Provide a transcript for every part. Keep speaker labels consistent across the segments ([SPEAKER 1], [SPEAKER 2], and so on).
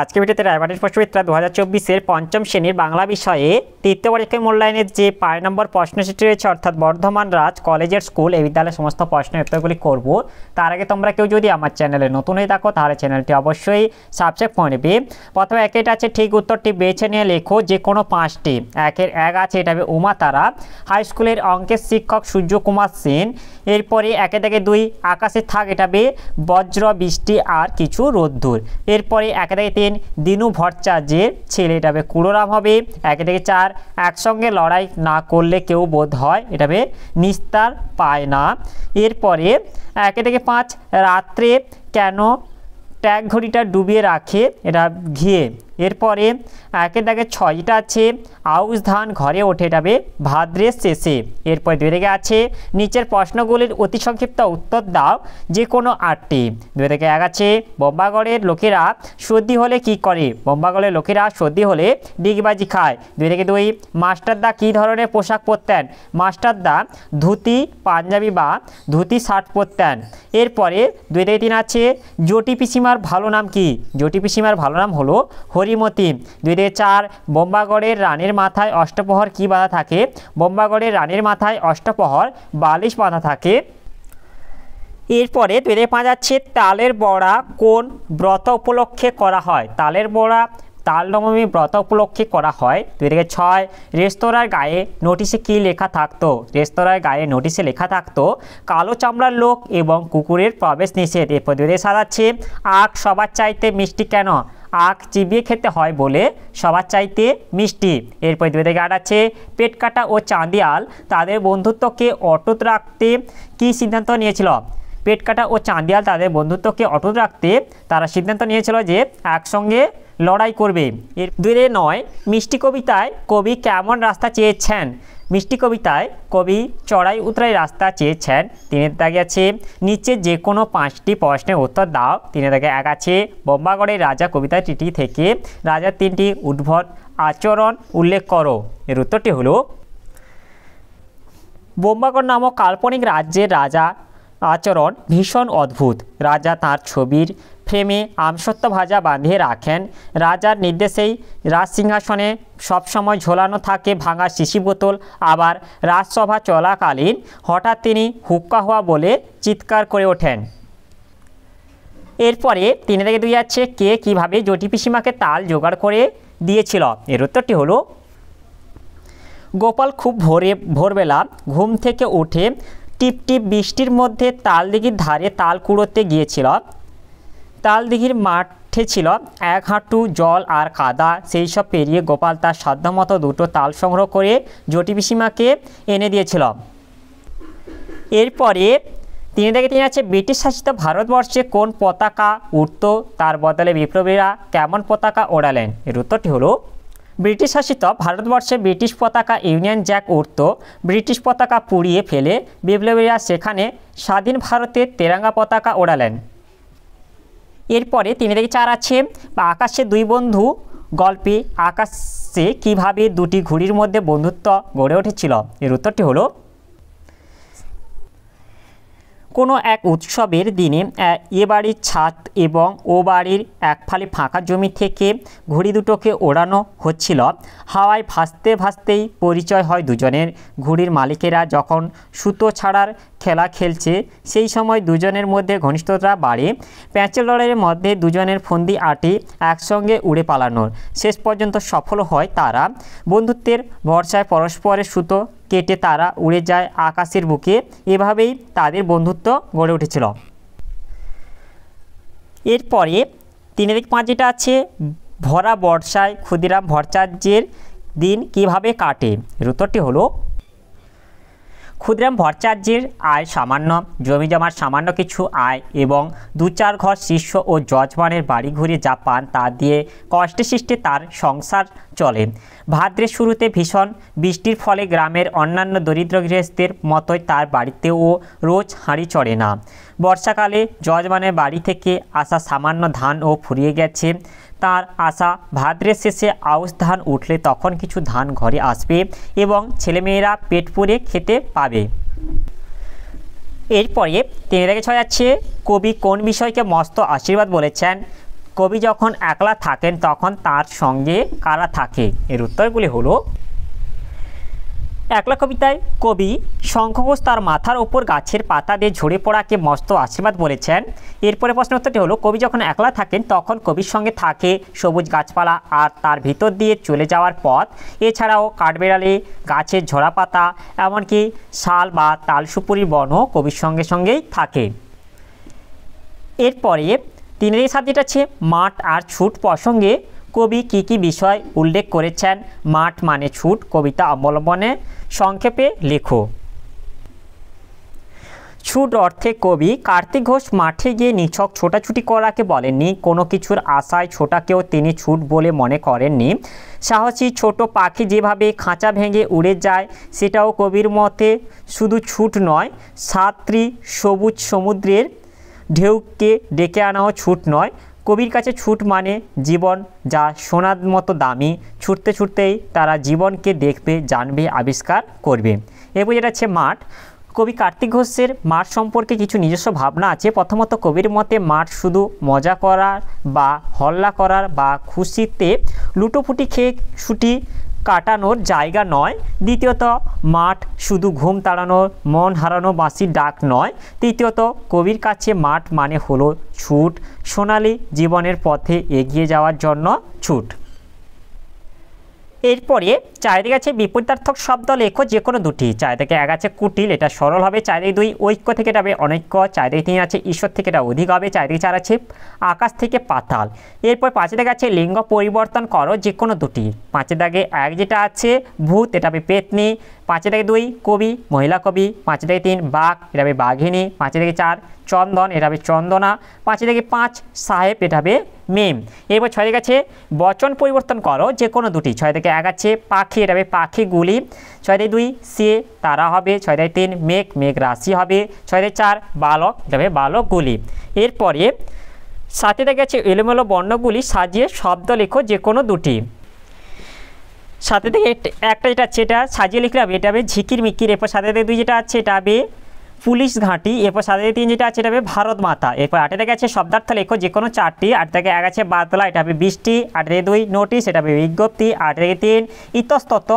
[SPEAKER 1] আজকে ভিডিওতে রায়বাটির প্রশ্নবিদ্যা দু হাজার চব্বিশের পঞ্চম শ্রেণীর বাংলা বিষয়ে তৃতীয় পরীক্ষায় মূল্যায়নের যে পাঁচ নম্বর প্রশ্ন সেটি রয়েছে অর্থাৎ বর্ধমান রাজ কলেজের স্কুল এই বিদ্যালয়ের সমস্ত প্রশ্নের উত্তরগুলি করব তার আগে তোমরা কেউ যদি আমার চ্যানেলে নতুন হয়ে থাকো তাহলে চ্যানেলটি অবশ্যই সাবজেক্ট করে নেবে প্রথমে একের আছে ঠিক উত্তরটি বেছে নিয়ে লেখো যে কোনো পাঁচটি একের এক আছে এটা হবে উমা তারা হাই স্কুলের অঙ্কের শিক্ষক সূর্য কুমার সেন এরপরে একে থেকে দুই আকাশে থাক এটা বে বজ্র বৃষ্টি আর কিছু রোদ্দুর এরপরে একে থেকে তিন দিনু ভট্টাচার্যের ছেলে এটা বে কুড়োরাম হবে একে থেকে চার একসঙ্গে লড়াই না করলে কেউ বোধ হয় এটা বে নিস্তার পায় না এরপরে একে থেকে পাঁচ রাত্রে কেন ট্যাগ ঘড়িটা ডুবিয়ে রাখে এটা ঘিয়ে এরপরে একের দাগে ছয়টা আছে আউশ ধান ঘরে ওঠে যাবে ভাদ্রের শেষে এরপরে দুই থেকে আছে নিচের প্রশ্নগুলির অতি সংক্ষিপ্ত উত্তর দাও যে কোনো আটটি দুই থেকে এক আছে বোম্বাগড়ের লোকেরা সর্দি হলে কি করে বোম্বাগড়ের লোকেরা সর্দি হলে ডিগবাজি খায় দুই থেকে দুই মাস্টারদা কি ধরনের পোশাক পরতেন মাস্টারদা ধুতি পাঞ্জাবি বা ধুতি শার্ট পরতেন এরপরে দুই থেকে তিন আছে জটি পিসিমার ভালো নাম কি জটি পিসিমার ভালো নাম হলো হরিমতি দুই চার বোম্বাগড়ের রানের মাথায় অষ্টপ্রহর কি বাঁধা থাকে বোম্বাগড়ের রানের মাথায় অষ্টপহর বালিশ বাঁধা থাকে এরপরে দুই হাজার পাঁচ আছে তালের বড়া কোন ব্রত উপলক্ষে করা হয় তালের বড়া তাল নবমী ব্রত উপলক্ষে করা হয় দুই থেকে ছয় রেস্তোরাঁর গায়ে নোটিশে কি লেখা থাকতো রেস্তোরাঁর গায়ে নোটিশে লেখা থাকতো কালো চামড়ার লোক এবং কুকুরের প্রবেশ নিষেধ এরপর দুই থেকে সাত আছে আখ সবার চাইতে মিষ্টি কেন আখ চিবিয়ে খেতে হয় বলে সবার চাইতে মিষ্টি এরপর দুই গার্ড আছে পেটকাটা ও চাঁদিয়াল তাদের বন্ধুত্বকে অটুট রাখতে কি সিদ্ধান্ত নিয়েছিল পেটকাটা ও চাঁদিয়াল তাদের বন্ধুত্বকে অটুট রাখতে তারা সিদ্ধান্ত নিয়েছিল যে একসঙ্গে লড়াই করবে এর দুয়ে নয় মিষ্টি কবিতায় কবি কেমন রাস্তা চেয়েছেন মিষ্টি কবিতায় কবি চড়াই উতরাই রাস্তা চেয়েছেন তিনি দাগে আছে নিচে যে কোনো পাঁচটি প্রশ্নের উত্তর দাও তিনি তাকে এক আছে বোম্বাগড়ের রাজা কবিতা টিটি থেকে রাজার তিনটি উদ্ভট আচরণ উল্লেখ করো এর উত্তরটি হলো বোম্বাগড় নামক কাল্পনিক রাজ্যের রাজা আচরণ ভীষণ অদ্ভুত রাজা তার ছবির ফ্রেমে আমসত্ত্ব ভাজা বাঁধিয়ে রাখেন রাজার নির্দেশেই রাজসিংহাসনে সবসময় ঝোলানো থাকে ভাঙা শিশি বোতল আবার রাজসভা চলাকালীন হঠাৎ তিনি হুক্কা হওয়া বলে চিৎকার করে ওঠেন এরপরে তিনি থেকে দুই আছে কে কীভাবে জটি পিসিমাকে তাল জোগাড় করে দিয়েছিল এর উত্তরটি হলো গোপাল খুব ভোরে ভোরবেলা ঘুম থেকে উঠে টিপটিপ বৃষ্টির মধ্যে তালদিঘির ধারে তাল কুড়োতে গিয়েছিল তালদিঘির মাঠে ছিল এক হাঁটু জল আর কাদা সেই সব পেরিয়ে গোপাল তার সাধ্যমতো দুটো তাল সংগ্রহ করে জটি এনে দিয়েছিল এরপরে তিনি দেখে তিনি আছে ব্রিটিশ শাসিত ভারতবর্ষে কোন পতাকা উঠত তার বদলে বিপ্লবীরা কেমন পতাকা ওড়ালেন এর উত্তরটি হলো ব্রিটিশ শাসিত ভারতবর্ষে ব্রিটিশ পতাকা ইউনিয়ন জ্যাক উঠত ব্রিটিশ পতাকা পুড়িয়ে ফেলে বিপ্লবীরা সেখানে স্বাধীন ভারতের তেরাঙ্গা পতাকা ওড়ালেন এরপরে তিনে থেকে চার আছে বা আকাশে দুই বন্ধু গল্পে আকাশে কিভাবে দুটি ঘুড়ির মধ্যে বন্ধুত্ব গড়ে উঠেছিল এর উত্তরটি হলো কোনো এক উৎসবের দিনে এ বাড়ির ছাদ এবং ও বাড়ির এক ফালি ফাঁকা জমি থেকে ঘুড়ি দুটোকে ওড়ানো হচ্ছিল হাওয়ায় ভাসতে ভাসতেই পরিচয় হয় দুজনের ঘুড়ির মালিকেরা যখন সুতো ছাড়ার খেলা খেলছে সেই সময় দুজনের মধ্যে ঘনিষ্ঠতা বাড়ে প্যাঁচের লড়াইয়ের মধ্যে দুজনের ফন্দি আটি একসঙ্গে উড়ে পালানোর শেষ পর্যন্ত সফল হয় তারা বন্ধুত্বের ভরসায় পরস্পরের সুতো কেটে তারা উড়ে যায় আকাশের বুকে এভাবেই তাদের বন্ধুত্ব গড়ে উঠেছিল এরপরে তিন থেকে পাঁচ যেটা আছে ভরা বর্ষায় ক্ষুদিরাম ভট্টাচার্যের দিন কিভাবে কাটে রুতরটি হলো ক্ষুদ্রাম ভট্টাচার্যের আয় সামান্য জমি জমার সামান্য কিছু আয় এবং দু চার ঘর শিষ্য ও যজমানের বাড়ি ঘুরে যা পান তা দিয়ে কষ্টে সৃষ্টে তার সংসার চলে ভাদ্রের শুরুতে ভীষণ বৃষ্টির ফলে গ্রামের অন্যান্য দরিদ্র গৃহস্থের মতোই তার বাড়িতেও রোজ হাঁড়ি চড়ে না বর্ষাকালে যজমানের বাড়ি থেকে আসা সামান্য ধানও ফুরিয়ে গেছে তার আশা ভাদ্রের শেষে আউশ ধান উঠলে তখন কিছু ধান ঘরে আসবে এবং ছেলেমেয়েরা পেট পরে খেতে পাবে এরপরে তিনি রেখে ছয় যাচ্ছে কবি কোন বিষয়কে মস্ত আশীর্বাদ বলেছেন কবি যখন একলা থাকেন তখন তার সঙ্গে কারা থাকে এর উত্তরগুলি হলো একলা কবিতায় কবি শঙ্খঘোষ তার মাথার ওপর গাছের পাতা দিয়ে ঝরে পড়াকে মস্ত আশীর্বাদ বলেছেন এরপরে প্রশ্ন উত্তরটি হলো কবি যখন একলা থাকেন তখন কবির সঙ্গে থাকে সবুজ গাছপালা আর তার ভিতর দিয়ে চলে যাওয়ার পথ এছাড়াও কাঠবেড়ালে গাছের ঝরা পাতা এমনকি শাল বা তালসুপুরি বনও কবির সঙ্গে সঙ্গেই থাকে এরপরে তিনের সাথে আছে মাঠ আর ছুট প্রসঙ্গে কবি কি কি বিষয় উল্লেখ করেছেন মাঠ মানে ছুট কবিতা অবলম্বনে সংক্ষেপে লেখো ছুট অর্থে কবি কার্তিক ঘোষ মাঠে গিয়ে নিছক ছোটাছুটি করাকে বলেননি কোনো কিছুর আশায় ছোটাকেও তিনি ছুট বলে মনে করেননি সাহসী ছোট পাখি যেভাবে খাঁচা ভেঙে উড়ে যায় সেটাও কবির মতে শুধু ছুট নয় সাতটি সবুজ সমুদ্রের ঢেউকে ডেকে আনাও ছুট নয় কবির কাছে ছুট মানে জীবন যা সোনার মতো দামি ছুটতে ছুটতেই তারা জীবনকে দেখবে জানবে আবিষ্কার করবে এরপর যেটা হচ্ছে মাঠ কবি কার্তিক ঘোষের মাঠ সম্পর্কে কিছু নিজস্ব ভাবনা আছে প্রথমত কবির মতে মাঠ শুধু মজা করার বা হল্লা করার বা খুশিতে লুটোপুটি খেয়ে ছুটি কাটানোর জায়গা নয় দ্বিতীয়ত মাঠ শুধু ঘুম তাড়ানোর মন হারানো বাঁশির ডাক নয় তৃতীয়ত কবির কাছে মাঠ মানে হলো ছুট সোনালি জীবনের পথে এগিয়ে যাওয়ার জন্য ছুট এরপরে চারিদিকে আছে বিপরীতার্থক শব্দ লেখো যে কোনো দুটি চারিদিকে এক আছে কুটিল এটা সরল হবে চারিদিকে দুই ঐক্য থেকে এটা হবে অনৈক্য চারিদিকে তিন আছে ঈশ্বর থেকে এটা অধিক হবে চারিদিকে চার আছে আকাশ থেকে পাতাল এরপর পাঁচের দাগে আছে লিঙ্গ পরিবর্তন করো যে কোনো দুটি পাঁচের দাগে এক যেটা আছে ভূত এটা হবে পেতনি পাঁচের দাগে দুই কবি মহিলা কবি পাঁচের দাগে তিন বাঘ এটা হবে বাঘিনী পাঁচের দাগে চার চন্দন এটা হবে চন্দনা পাঁচে দিকে পাঁচ সাহেব এটা হবে মেম এরপর ছয় থেকে আছে বচন পরিবর্তন করো যে কোনো দুটি ছয় থেকে এক আছে পাখি পাখি এটা হবে পাখিগুলি ছয় দায় দুই সে তারা হবে ছয় দায় তিন মেঘ মেঘ রাশি হবে ছয় দায় চার বালক এটা হবে বালকগুলি এরপরে সাথে দেখা গেছে এলোমেলো বর্ণগুলি সাজিয়ে শব্দ লেখো যে কোনো দুটি সাথে থেকে একটা যেটা আছে এটা সাজিয়ে হবে এটা হবে ঝিকির মিকির এরপর সাথে দেখে দুই যেটা আছে এটা হবে পুলিশ ঘাঁটি এরপর সাথে তিন যেটা আছে এটা হবে ভারত মাতা এরপর আটে থেকে আছে শব্দার্থ লেখো যে কোনো চারটি আট থেকে এক আছে বাতলা এটা হবে বৃষ্টি আট থেকে দুই নোটিশ এটা হবে বিজ্ঞপ্তি আট থেকে তিন ইতস্তত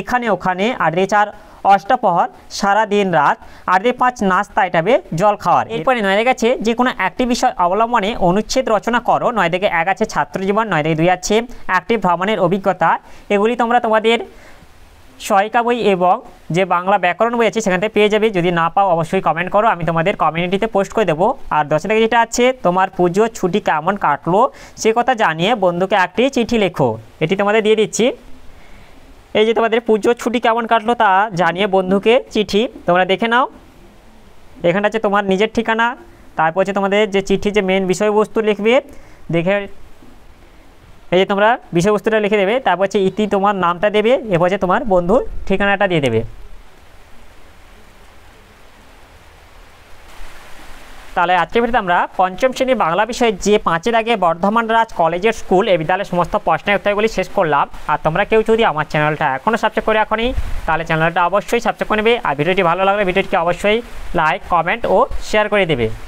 [SPEAKER 1] এখানে ওখানে আট থেকে চার অষ্টপহর সারা দিন রাত আট যে পাঁচ নাস্তা এটা হবে জল খাওয়ার এরপরে নয় গেছে যে কোনো একটি বিষয় অবলম্বনে অনুচ্ছেদ রচনা করো নয় থেকে এক আছে ছাত্রজীবন নয় থেকে দুই আছে একটি ভ্রমণের অভিজ্ঞতা এগুলি তোমরা তোমাদের সহায়িকা বই এবং যে বাংলা ব্যাকরণ বই আছে সেখান থেকে পেয়ে যাবে যদি না পাও অবশ্যই কমেন্ট করো আমি তোমাদের কমিউনিটিতে পোস্ট করে দেবো আর দশ থেকে যেটা আছে তোমার পুজো ছুটি কেমন কাটলো সে কথা জানিয়ে বন্ধুকে একটি চিঠি লেখো এটি তোমাদের দিয়ে দিচ্ছি এই যে তোমাদের পুজোর ছুটি কেমন কাটলো তা জানিয়ে বন্ধুকে চিঠি তোমরা দেখে নাও এখানটা আছে তোমার নিজের ঠিকানা তারপর হচ্ছে তোমাদের যে চিঠি যে মেন বিষয়বস্তু লিখবে দেখে এই যে তোমরা বিষয়বস্তুটা লিখে দেবে তারপর হচ্ছে ইতি তোমার নামটা দেবে এরপর হচ্ছে তোমার বন্ধুর ঠিকানাটা দিয়ে দেবে তাহলে আজকে ভিতরে আমরা পঞ্চম শ্রেণী বাংলা বিষয়ে যে পাঁচের আগে বর্ধমান রাজ কলেজের স্কুল এই বিদ্যালয়ের সমস্ত প্রশ্নের উত্তরগুলি শেষ করলাম আর তোমরা কেউ যদি আমার চ্যানেলটা এখনও সাবস্ক্রাইব করে এখনই তাহলে চ্যানেলটা অবশ্যই সাবস্ক্রাইব করে নেবে আর ভিডিওটি ভালো লাগলে ভিডিওটিকে অবশ্যই লাইক কমেন্ট ও শেয়ার করে দেবে